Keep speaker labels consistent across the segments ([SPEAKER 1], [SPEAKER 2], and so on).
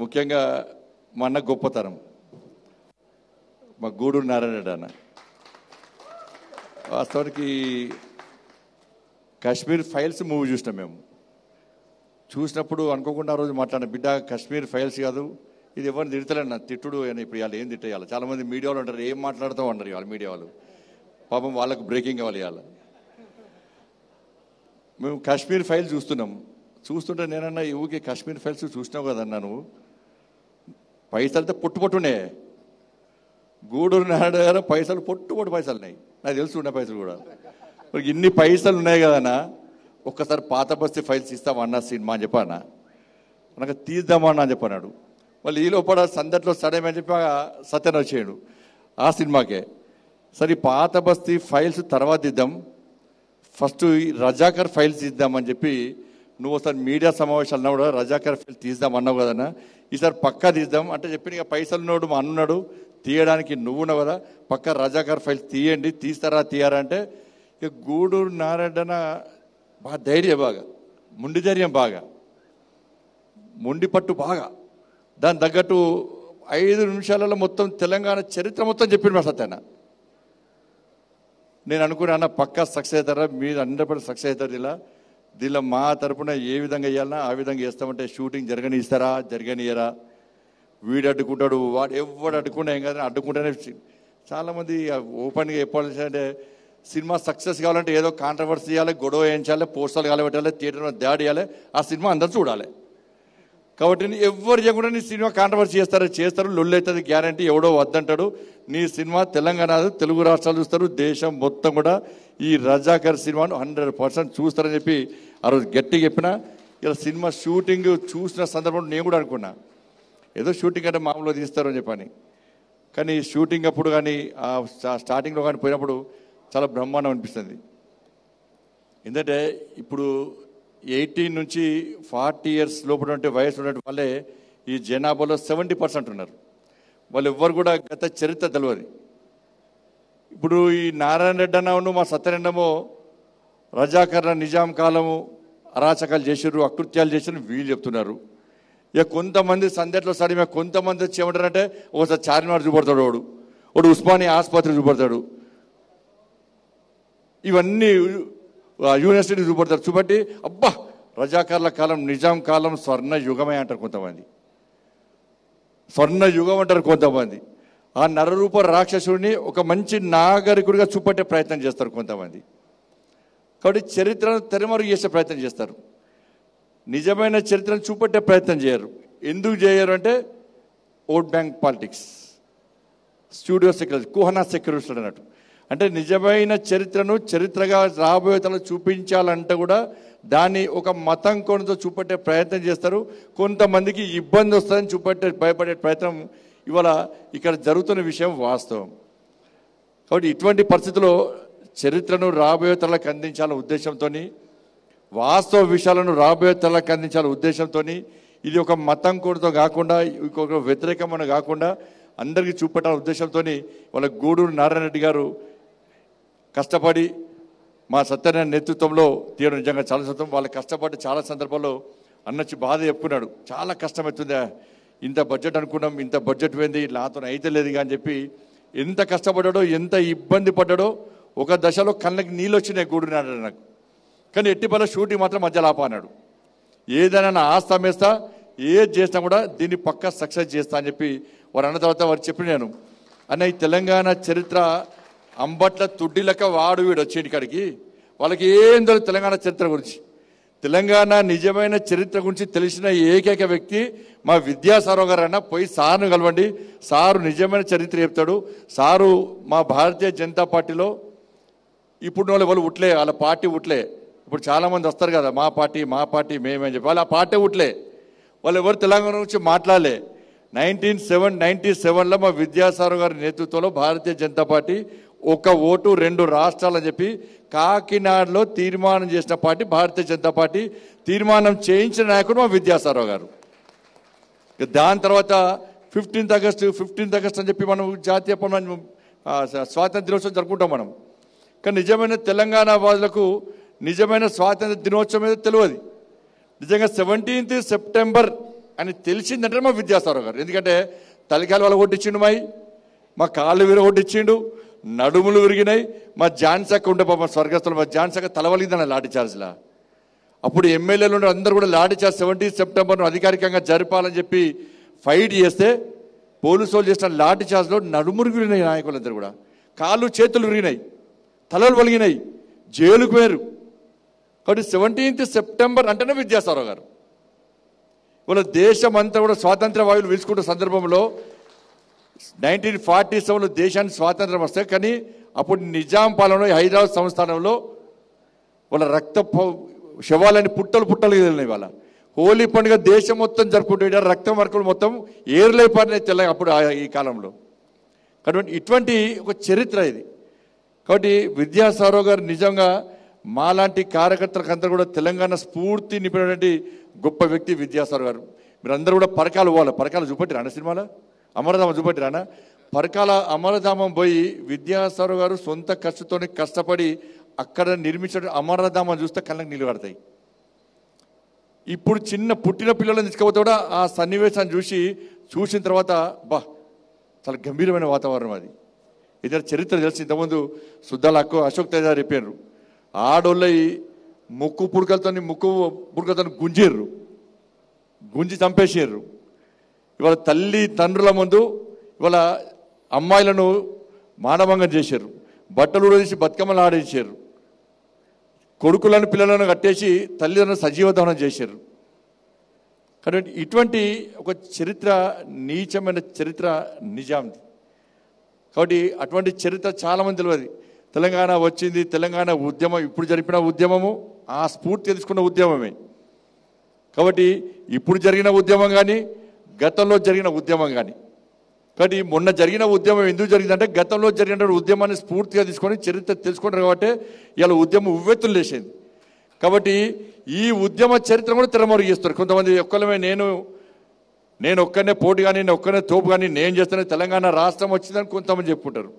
[SPEAKER 1] ముఖ్యంగా మా అన్న గొప్పతనం మా గూడు నారాయణ అన్న వాస్తవానికి కాశ్మీర్ ఫైల్స్ మూవీ చూసినాం మేము చూసినప్పుడు అనుకోకుండా ఆ రోజు మాట్లాడిన బిడ్డ కాశ్మీర్ ఫైల్స్ కాదు ఇది ఎవరిని తిడతలేన్న తిట్టుడు అని ఇప్పుడు ఇవాళ ఏం తిట్టేయాలి చాలామంది మీడియా వాళ్ళు అంటారు ఏం మాట్లాడుతూ ఉండరు ఇవాళ మీడియా వాళ్ళు పాపం వాళ్ళకు బ్రేకింగ్ అవ్వాలి ఇవాళ మేము కాశ్మీర్ ఫైల్ చూస్తున్నాం చూస్తుంటే నేనన్నా ఊకే కాశ్మీర్ ఫైల్స్ చూసినావు కదన్నా నువ్వు పైసలతో పొట్టు పొట్టునే గూడూరు నాయుడు పైసలు పొట్టు పొట్టు పైసలు ఉన్నాయి నాకు తెలుసు ఉన్న పైసలు కూడా మరి ఇన్ని పైసలు ఉన్నాయి కదనా ఒక్కసారి పాత బస్తీ ఫైల్స్ ఇస్తామన్న సినిమా అని చెప్పానా నాకు తీద్దామన్నా అని చెప్పన్నాడు మళ్ళీ ఈ లోపల సందట్లో సడేమని చెప్పి సత్యన వచ్చేయడు ఆ సినిమాకే సరే పాత బస్తీ ఫైల్స్ తర్వాత ఇద్దాం ఫస్ట్ రజాకర్ ఫైల్స్ ఇద్దామని చెప్పి నువ్వు ఒకసారి మీడియా సమావేశాలు కూడా రజాకర్ ఫీల్ తీద్దాం అన్నావు కదన్నా ఈసారి పక్కా తీద్దాం అంటే చెప్పిన ఇక పైసలు నోడు మా అన్నాడు తీయడానికి నువ్వున్నావు కదా పక్క రజాకర్ ఫైల్స్ తీయండి తీస్తారా తీయరా అంటే ఇక గూడూరు నారాయణ బాగా ధైర్యం బాగా ముండి ధైర్యం బాగా ముండి పట్టు బాగా దాని తగ్గట్టు ఐదు నిమిషాలలో మొత్తం తెలంగాణ చరిత్ర మొత్తం చెప్పిన మా సత్యన నేను అనుకున్నా అన్న పక్కా సక్సెస్ అవుతారా మీరు హండ్రెడ్ సక్సెస్ అవుతారు ఇలా దీనిలో మా తరపున ఏ విధంగా వేయాలన్నా ఆ విధంగా వేస్తామంటే షూటింగ్ జరగనిస్తారా జరగనియరా వీడు అడ్డుకుంటాడు వాడు ఎవడు అడ్డుకున్నా ఏం కదా అడ్డుకుంటేనే చాలామంది ఓపెన్గా అంటే సినిమా సక్సెస్ కావాలంటే ఏదో కాంట్రవర్సీ చేయాలి గొడవ వేయించాలి పోస్టర్లు కాలబెట్టాలి థియేటర్లో దాడి చేయాలి ఆ సినిమా అందరూ చూడాలి కాబట్టి ఎవరు చేయకుండా నీ సినిమా కాంట్రవర్సీ చేస్తారు చేస్తారు లొల్లు అవుతుంది గ్యారంటీ ఎవడో వద్దంటాడు నీ సినిమా తెలంగాణ తెలుగు రాష్ట్రాలు చూస్తారు దేశం మొత్తం కూడా ఈ రజాకర్ సినిమాను హండ్రెడ్ పర్సెంట్ చూస్తారని చెప్పి ఆ రోజు గట్టిగా చెప్పిన ఇలా సినిమా షూటింగ్ చూసిన సందర్భంలో నేను కూడా అనుకున్నా ఏదో షూటింగ్ అంటే మామూలుగా తీస్తారు అని చెప్పని కానీ షూటింగ్ అప్పుడు కానీ ఆ స్టార్టింగ్లో కానీ పోయినప్పుడు చాలా బ్రహ్మాండం అనిపిస్తుంది ఎందుకంటే ఇప్పుడు ఎయిటీన్ నుంచి ఫార్టీ ఇయర్స్ లోపల వయసు ఉన్నటువంటి వాళ్ళే ఈ జనాభాలో సెవెంటీ పర్సెంట్ ఉన్నారు వాళ్ళు ఎవ్వరు కూడా గత చరిత్ర తెలియదు ఇప్పుడు ఈ నారాయణ రెడ్డి అన్నవును మా సత్యరెడ్డమో రజాకర్ల నిజాం కాలము అరాచకాలు చేసారు అకృత్యాలు చేసారు వీళ్ళు చెప్తున్నారు ఇక కొంతమంది సందేట్లో సరి మేము కొంతమంది వచ్చి ఏమంటారంటే ఒకసారి చార్మినార్ చూపడతాడు వాడు వాడు ఉస్మానియా ఆసుపత్రి చూపడతాడు ఇవన్నీ యూనివర్సిటీ చూపడతారు చూపట్టి అబ్బా రజాకర్ల కాలం నిజాం కాలం స్వర్ణ యుగమే అంటారు కొంతమంది స్వర్ణ యుగం అంటారు కొంతమంది ఆ నరరూప రాక్షసుడిని ఒక మంచి నాగరికుడిగా చూపట్టే ప్రయత్నం చేస్తారు కొంతమంది కాబట్టి చరిత్రను తెరమరుగు చేసే ప్రయత్నం చేస్తారు నిజమైన చరిత్రను చూపట్టే ప్రయత్నం చేయరు ఎందుకు చేయరు అంటే vote bank politics studio security కుహనా సెక్యూరిటీ అన్నట్టు అంటే నిజమైన చరిత్రను చరిత్రగా రాబోయే తల చూపించాలంటే కూడా దాన్ని ఒక మతం కొనతో చూపట్టే ప్రయత్నం చేస్తారు కొంతమందికి ఇబ్బంది వస్తుందని చూపట్టే భయపడే ప్రయత్నం ఇవాళ ఇక్కడ జరుగుతున్న విషయం వాస్తవం కాబట్టి ఇటువంటి పరిస్థితుల్లో చరిత్రను రాబోయే తరలకు అందించాలనే ఉద్దేశంతో వాస్తవ విషయాలను రాబోయే తరలకు అందించాలనే ఉద్దేశంతో ఇది ఒక మతం కూడాతో కాకుండా ఇంకొక వ్యతిరేకమైన కాకుండా అందరికీ చూపెట్టాలనే ఉద్దేశంతో వాళ్ళ గూడూరు నారాయణ రెడ్డి గారు కష్టపడి మా సత్యనారాయణ నేతృత్వంలో తీయడం నిజంగా చాలా సంతం వాళ్ళు కష్టపడి చాలా సందర్భాల్లో అన్నచ్చి బాధ చెప్పుకున్నాడు చాలా కష్టమవుతుంది ఇంత బడ్జెట్ అనుకున్నాం ఇంత బడ్జెట్ పోయింది నాతో అయితే లేదుగా అని చెప్పి ఎంత కష్టపడ్డాడో ఎంత ఇబ్బంది పడ్డాడో ఒక దశలో కళ్ళకి నీళ్ళు వచ్చినాయి కూడినాడు నాకు కానీ ఎట్టి పనుల షూటింగ్ మాత్రం మధ్యలో ఏదైనా నా ఆస్తా మేస్తా ఏది చేసినా కూడా దీన్ని పక్క సక్సెస్ చేస్తా అని చెప్పి వారు అన్న తర్వాత వారు చెప్పి నేను అన్న ఈ తెలంగాణ చరిత్ర అంబట్ల తుడ్డిలక వాడు వీడు వచ్చేటికాడికి వాళ్ళకి ఏం తెలియదు తెలంగాణ చరిత్ర గురించి తెలంగాణ నిజమైన చరిత్ర గురించి తెలిసిన ఏకైక వ్యక్తి మా విద్యాసారావు గారు అన్న పోయి సార్ను కలవండి సారు నిజమైన చరిత్ర చెప్తాడు సారు మా భారతీయ జనతా పార్టీలో ఇప్పుడు వాళ్ళు వాళ్ళు ఉట్లే వాళ్ళ పార్టీ ఉట్లే ఇప్పుడు చాలామంది వస్తారు కదా మా పార్టీ మా పార్టీ మేమే చెప్పి వాళ్ళు ఆ పార్టీ ఉట్లే వాళ్ళు ఎవరు తెలంగాణ గురించి మాట్లాడలే నైన్టీన్ సెవెన్ నైన్టీ సెవెన్లో మా విద్యాసారు గారి నేతృత్వంలో భారతీయ జనతా పార్టీ ఒక ఓటు రెండు రాష్ట్రాలని చెప్పి కాకినాడలో తీర్మానం చేసిన పార్టీ భారతీయ జనతా పార్టీ తీర్మానం చేయించిన నాయకుడు మా విద్యాసారావు గారు దాని తర్వాత ఫిఫ్టీన్త్ ఆగస్టు ఫిఫ్టీన్త్ ఆగస్ట్ అని చెప్పి మనం జాతీయ పౌరం స్వాతంత్ర దినోత్సవం జరుపుకుంటాం మనం కానీ నిజమైన తెలంగాణ వాళ్ళకు నిజమైన స్వాతంత్ర దినోత్సవం మీద తెలియదు నిజంగా సెవెంటీన్త్ సెప్టెంబర్ అని తెలిసిందంటే మా విద్యాసారావు గారు ఎందుకంటే తలికాయలు వాళ్ళ కొట్టించిండు మా కాళ్ళు విరగొట్టించిండు నడుములు విరిగినాయి మా అక్క ఉండే పాప స్వర్గస్థులు మా అక్క తలవలిందన్న లాఠీ చార్జ్లా అప్పుడు ఎమ్మెల్యేలు ఉండే అందరూ కూడా లాఠీ చార్జ్ సెవెంటీన్ సెప్టెంబర్ను అధికారికంగా జరపాలని చెప్పి ఫైట్ చేస్తే పోలీసు వాళ్ళు చేసిన లాఠీ చార్జ్లో నడుములు విరిగినాయి నాయకులందరూ కూడా కాళ్ళు చేతులు విరిగినాయి తలలు వలిగినాయి జైలుకు వేరు కాబట్టి సెవెంటీన్త్ సెప్టెంబర్ అంటేనే విద్యాసారావు గారు ఇవాళ దేశమంతా కూడా స్వాతంత్ర వాయువులు పిలుచుకుంటున్న సందర్భంలో నైన్టీన్ ఫార్టీ సెవెన్లో దేశానికి స్వాతంత్రం వస్తే కానీ అప్పుడు నిజాం పాలనలో హైదరాబాద్ సంస్థానంలో వాళ్ళ రక్త శవాలని పుట్టలు పుట్టలు వెళ్ళినాయి వాళ్ళ హోలీ పండుగ దేశం మొత్తం జరుపుకుంటే రక్తం వర్కులు మొత్తం ఏర్లై తెల్ల అప్పుడు ఈ కాలంలో కాబట్టి ఇటువంటి ఒక చరిత్ర ఇది కాబట్టి విద్యాసారావు గారు నిజంగా మాలాంటి కార్యకర్తలకంతా కూడా తెలంగాణ స్ఫూర్తి నింపినటువంటి గొప్ప వ్యక్తి విద్యాసారావు గారు మీరు అందరూ కూడా పరకాలు పోవాలి పరకాలు చూపట్టి రాణ సినిమాలో అమరధామం చూపెట్టిరానా పరకాల అమరధామం పోయి విద్యాసారు గారు సొంత ఖర్చుతో కష్టపడి అక్కడ నిర్మించిన అమరధామం చూస్తే కళ్ళకి నిలబడతాయి ఇప్పుడు చిన్న పుట్టిన పిల్లలను తీసుకపోతే కూడా ఆ సన్నివేశాన్ని చూసి చూసిన తర్వాత బా చాలా గంభీరమైన వాతావరణం అది ఇద్దరు చరిత్ర తెలిసి ఇంతకుముందు సుద్దాల అక్కు అశోక్ తేజ చెప్పారు ఆడోళ్ళయి ముక్కు పురుకలతో ముక్కు పురుకలతో గుంజేర్రు గుంజి చంపేసారు ఇవాళ తల్లి తండ్రుల ముందు ఇవాళ అమ్మాయిలను మానభంగం చేశారు బట్టలు ఊరేసి బతుకమ్మలు ఆడేశారు కొడుకులను పిల్లలను కట్టేసి తల్లిదండ్రులను సజీవ దహనం చేశారు కాబట్టి ఇటువంటి ఒక చరిత్ర నీచమైన చరిత్ర నిజాంది కాబట్టి అటువంటి చరిత్ర చాలామంది తెలియదు తెలంగాణ వచ్చింది తెలంగాణ ఉద్యమం ఇప్పుడు జరిపిన ఉద్యమము ఆ స్ఫూర్తి తెలుసుకున్న ఉద్యమమే కాబట్టి ఇప్పుడు జరిగిన ఉద్యమం కానీ గతంలో జరిగిన ఉద్యమం కానీ కానీ మొన్న జరిగిన ఉద్యమం ఎందుకు జరిగిందంటే గతంలో జరిగిన ఉద్యమాన్ని స్ఫూర్తిగా తీసుకొని చరిత్ర తెలుసుకుంటారు కాబట్టి ఇలా ఉద్యమం ఉవ్వెత్తులు లేచింది కాబట్టి ఈ ఉద్యమ చరిత్ర కూడా తెరమరుగు చేస్తారు కొంతమంది ఒక్కలమే నేను నేను ఒక్కనే పోటీ కానీ నేను ఒక్కనే తోపు కానీ నేను చేస్తాను తెలంగాణ రాష్ట్రం వచ్చిందని కొంతమంది చెప్పుకుంటారు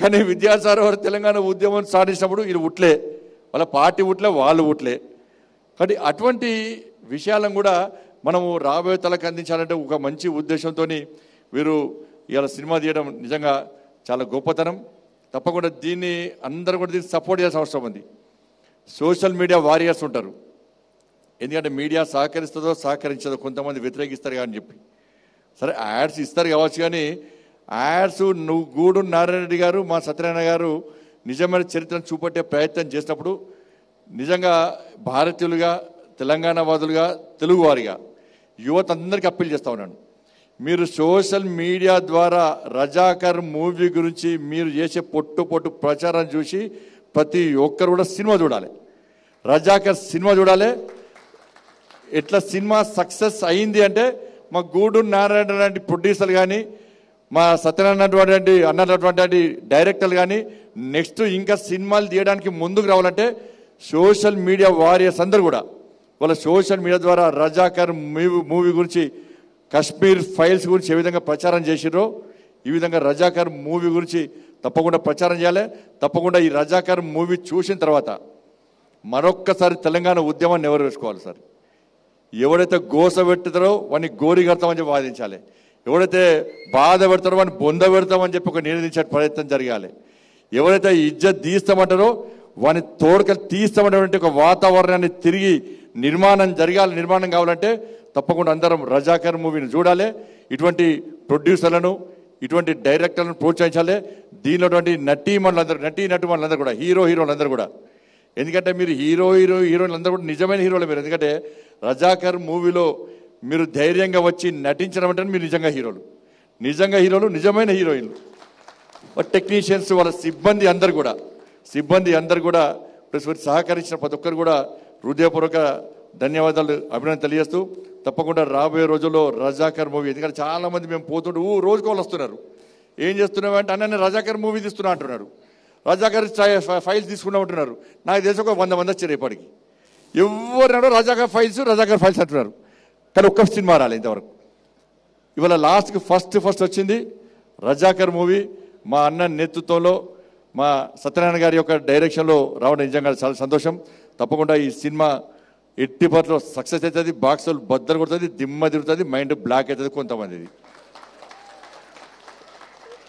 [SPEAKER 1] కానీ విద్యాసాగర్ వారు తెలంగాణ ఉద్యమం సాధించినప్పుడు వీళ్ళు ఉట్లే వాళ్ళ పార్టీ ఉట్లే వాళ్ళు ఉట్లే కానీ అటువంటి విషయాలను కూడా మనము రాబోయే తలకు అందించాలంటే ఒక మంచి ఉద్దేశంతో వీరు ఇలా సినిమా తీయడం నిజంగా చాలా గొప్పతనం తప్పకుండా దీన్ని అందరూ కూడా దీన్ని సపోర్ట్ చేయాల్సిన అవసరం ఉంది సోషల్ మీడియా వారియర్స్ ఉంటారు ఎందుకంటే మీడియా సహకరిస్తుందో సహకరించదో కొంతమంది వ్యతిరేకిస్తారు కానీ చెప్పి సరే యాడ్స్ ఇస్తారు కావచ్చు కానీ యాడ్స్ నువ్వు గూడు నారాయణ రెడ్డి గారు మా సత్యనారాయణ గారు నిజమైన చరిత్రను చూపట్టే ప్రయత్నం చేసినప్పుడు నిజంగా భారతీయులుగా తెలంగాణ వాదులుగా తెలుగువారిగా యువత అందరికి అప్పీల్ చేస్తా ఉన్నాను మీరు సోషల్ మీడియా ద్వారా రజాకర్ మూవీ గురించి మీరు చేసే పొట్టు పొట్టు ప్రచారం చూసి ప్రతి ఒక్కరు కూడా సినిమా చూడాలి రజాకర్ సినిమా చూడాలి ఎట్లా సినిమా సక్సెస్ అయింది అంటే మా గూడు నారాయణ లాంటి ప్రొడ్యూసర్లు కానీ మా సత్యనారాయణటువంటి అన్నటువంటి డైరెక్టర్లు కానీ నెక్స్ట్ ఇంకా సినిమాలు తీయడానికి ముందుకు రావాలంటే సోషల్ మీడియా వారియర్స్ అందరు కూడా వాళ్ళ సోషల్ మీడియా ద్వారా రజాకర్ మూవీ గురించి కశ్మీర్ ఫైల్స్ గురించి ఏ విధంగా ప్రచారం చేసిరో ఈ విధంగా రజాకర్ మూవీ గురించి తప్పకుండా ప్రచారం చేయాలి తప్పకుండా ఈ రజాకర్ మూవీ చూసిన తర్వాత మరొక్కసారి తెలంగాణ ఉద్యమాన్ని ఎవరు వేసుకోవాలి సార్ ఎవడైతే గోస పెట్టుతారో వాడిని గోరి కడతామని చెప్పి వాదించాలి ఎవడైతే బాధ పెడతారో వాడిని బొంద పెడతామని చెప్పి ఒక నిరోధించే ప్రయత్నం జరగాలి ఎవరైతే ఇజ్జత్ తీస్తామంటారో వాడిని తోడకలు తీస్తామనేటువంటి ఒక వాతావరణాన్ని తిరిగి నిర్మాణం జరగాలి నిర్మాణం కావాలంటే తప్పకుండా అందరం రజాకర్ మూవీని చూడాలి ఇటువంటి ప్రొడ్యూసర్లను ఇటువంటి డైరెక్టర్లను ప్రోత్సహించాలి దీనిలోటువంటి నటీమణులందరూ నటీ నటుమణులందరూ కూడా హీరో హీరోలందరూ కూడా ఎందుకంటే మీరు హీరో హీరో అందరూ కూడా నిజమైన హీరోలు మీరు ఎందుకంటే రజాకర్ మూవీలో మీరు ధైర్యంగా వచ్చి నటించడం అంటే మీరు నిజంగా హీరోలు నిజంగా హీరోలు నిజమైన హీరోయిన్లు టెక్నీషియన్స్ వాళ్ళ సిబ్బంది అందరు కూడా సిబ్బంది అందరు కూడా ప్రతి సహకరించిన ప్రతి ఒక్కరు కూడా హృదయపూర్వక ధన్యవాదాలు అభినందన తెలియజేస్తూ తప్పకుండా రాబోయే రోజుల్లో రజాకర్ మూవీ ఎందుకంటే చాలామంది మేము పోతుంటే ఊ రోజుకోలు వస్తున్నారు ఏం అంటే అన్న రజాకర్ మూవీ తీస్తున్నా అంటున్నారు రజాకర్ ఫైల్స్ తీసుకున్నామంటున్నారు నాకు తెలిసి ఒక వంద మంది వచ్చారు ఇప్పటికి ఎవరినాడో రజాకర్ ఫైల్స్ రజాకర్ ఫైల్స్ అంటున్నారు కానీ ఒక్క సినిమా రాలే ఇంతవరకు ఇవాళ లాస్ట్కి ఫస్ట్ ఫస్ట్ వచ్చింది రజాకర్ మూవీ మా అన్న నేతృత్వంలో మా సత్యనారాయణ గారి యొక్క డైరెక్షన్లో రావడం నిజంగా చాలా సంతోషం తప్పకుండా ఈ సినిమా ఎట్టి పట్ల సక్సెస్ అవుతుంది బాక్సులు బద్దలు కొడుతుంది దిమ్మ తిరుగుతుంది మైండ్ బ్లాక్ అవుతుంది కొంతమంది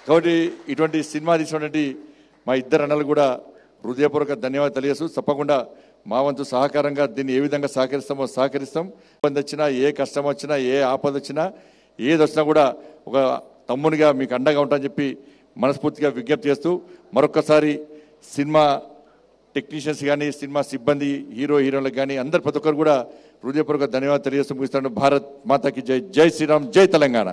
[SPEAKER 1] కాబట్టి ఇటువంటి సినిమా తీసినటువంటి మా ఇద్దరు అన్నలు కూడా హృదయపూర్వక ధన్యవాదాలు తెలియజేస్తూ తప్పకుండా మా వంతు సహకారంగా దీన్ని ఏ విధంగా సహకరిస్తామో సహకరిస్తాం ఇబ్బంది వచ్చినా ఏ కష్టం వచ్చినా ఏ ఆపద వచ్చినా ఏది వచ్చినా కూడా ఒక తమ్మునిగా మీకు అండగా ఉంటామని చెప్పి మనస్ఫూర్తిగా విజ్ఞప్తి చేస్తూ మరొకసారి సినిమా టెక్నీషియన్స్ కానీ సినిమా సిబ్బంది హీరో హీరోలకు కానీ అందరు ప్రతి ఒక్కరు కూడా హృదయపూర్వక ధన్యవాదాలు తెలియజేస్తూ ముగిస్తాను భారత్ మాతాకి జై జై శ్రీరామ్ జై తెలంగాణ